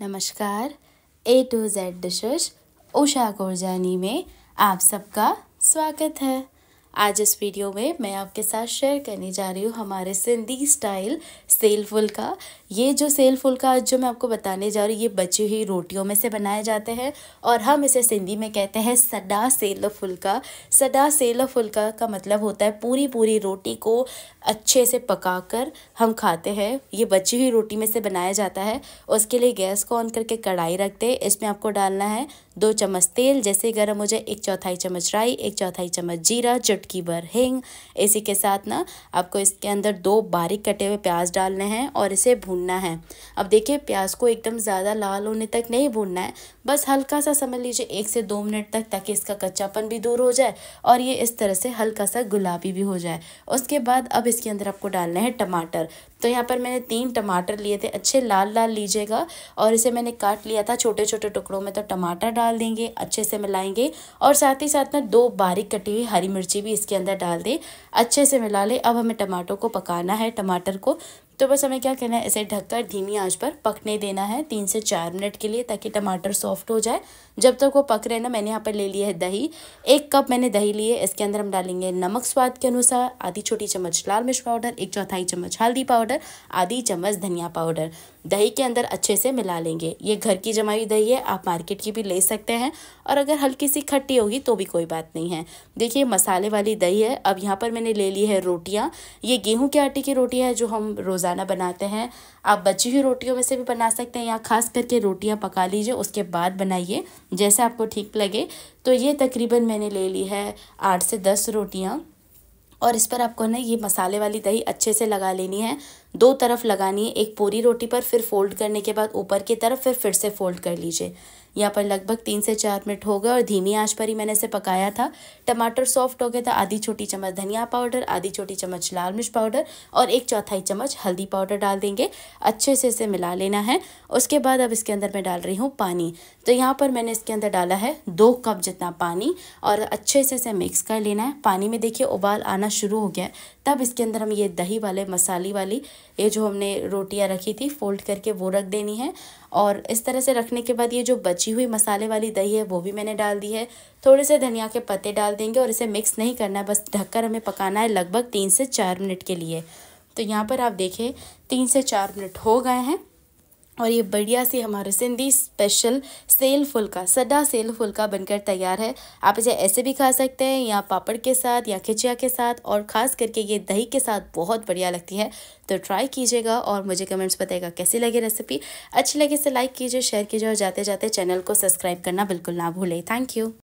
नमस्कार A to Z dishes Usha Korjani में आप सबका स्वागत है आज इस वीडियो में मैं आपके साथ शेयर करने जा रही हूँ हमारे सिंधी स्टाइल सेल फुल्का ये जो सेल फुल्का आज जो मैं आपको बताने जा रही हूँ ये बची हुई रोटियों में से बनाए जाते हैं और हम इसे सिंधी में कहते हैं सडा सेल फुल्का सडा सेल फुल्का का मतलब होता है पूरी पूरी रोटी को अच्छे से कर हम खाते हैं ये बची हुई रोटी में से बनाया जाता है उसके लिए गैस को ऑन करके कढ़ाई रखते हैं इसमें आपको डालना है दो चम्मच तेल जैसे गर्म हो जाए एक चौथाई चम्मच राई एक चौथाई चम्मच जीरा चुटकी भर हिंग इसी के साथ ना आपको इसके अंदर दो बारीक कटे हुए प्याज डालने हैं और इसे भूनना है अब देखिए प्याज को एकदम ज़्यादा लाल होने तक नहीं भूनना है बस हल्का सा समझ लीजिए एक से दो मिनट तक ताकि इसका कच्चापन भी दूर हो जाए और ये इस तरह से हल्का सा गुलाबी भी हो जाए उसके बाद अब इसके अंदर आपको डालना है टमाटर तो यहाँ पर मैंने तीन टमाटर लिए थे अच्छे लाल लाल लीजिएगा और इसे मैंने काट लिया था छोटे छोटे टुकड़ों में तो टमाटर डाल डाल देंगे अच्छे से मिलाएंगे और साथ ही साथ में दो बारीक कटी हुई हरी मिर्ची भी इसके अंदर डाल दें अच्छे से मिला लें अब हमें टमाटो को पकाना है टमाटर को तो बस हमें क्या करना है इसे ढककर धीमी आंच पर पकने देना है तीन से चार मिनट के लिए ताकि टमाटर सॉफ्ट हो जाए जब तक वो पक रहे हैं ना मैंने यहाँ पर ले लिया है दही एक कप मैंने दही लिए इसके अंदर हम डालेंगे नमक स्वाद के अनुसार आधी छोटी चम्मच लाल मिर्च पाउडर एक चौथाई चम्मच हल्दी पाउडर आधी चम्मच धनिया पाउडर दही के अंदर अच्छे से मिला लेंगे ये घर की जमाई दही है आप मार्केट की भी ले सकते हैं और अगर हल्की सी खट्टी होगी तो भी कोई बात नहीं है देखिए मसाले वाली दही है अब यहाँ पर मैंने ले ली है रोटियाँ ये गेहूँ के आटे की रोटियाँ है जो हम रोज़ रोज़ाना बनाते हैं आप बची हुई रोटियों में से भी बना सकते हैं या खास करके रोटियां पका लीजिए उसके बाद बनाइए जैसे आपको ठीक लगे तो ये तकरीबन मैंने ले ली है आठ से दस रोटियाँ और इस पर आपको ना ये मसाले वाली दही अच्छे से लगा लेनी है दो तरफ लगानी है एक पूरी रोटी पर फिर फोल्ड करने के बाद ऊपर की तरफ फिर फिर से फोल्ड कर लीजिए यहाँ पर लगभग तीन से चार मिनट हो गए और धीमी आंच पर ही मैंने इसे पकाया था टमाटर सॉफ्ट हो गया था आधी छोटी चम्मच धनिया पाउडर आधी छोटी चम्मच लाल मिर्च पाउडर और एक चौथाई चम्मच हल्दी पाउडर डाल देंगे अच्छे से इसे मिला लेना है उसके बाद अब इसके अंदर मैं डाल रही हूँ पानी तो यहाँ पर मैंने इसके अंदर डाला है दो कप जितना पानी और अच्छे से इसे मिक्स कर लेना है पानी में देखिए उबाल आना शुरू हो गया है तब इसके अंदर हम ये दही वाले मसाले वाली ये जो हमने रोटियाँ रखी थी फोल्ड करके वो रख देनी है और इस तरह से रखने के बाद ये जो बची बची हुई मसाले वाली दही है वो भी मैंने डाल दी है थोड़े से धनिया के पत्ते डाल देंगे और इसे मिक्स नहीं करना है बस ढककर हमें पकाना है लगभग तीन से चार मिनट के लिए तो यहाँ पर आप देखें तीन से चार मिनट हो गए हैं और ये बढ़िया सी हमारे सिंधी स्पेशल सेल फुल्का सदा सेल फुल्का बनकर तैयार है आप इसे ऐसे भी खा सकते हैं या पापड़ के साथ या खिचिया के साथ और ख़ास करके ये दही के साथ बहुत बढ़िया लगती है तो ट्राई कीजिएगा और मुझे कमेंट्स बताइएगा कैसी लगी रेसिपी अच्छी लगी इसे तो लाइक कीजिए शेयर कीजिए और जाते जाते चैनल को सब्सक्राइब करना बिल्कुल ना भूलें थैंक यू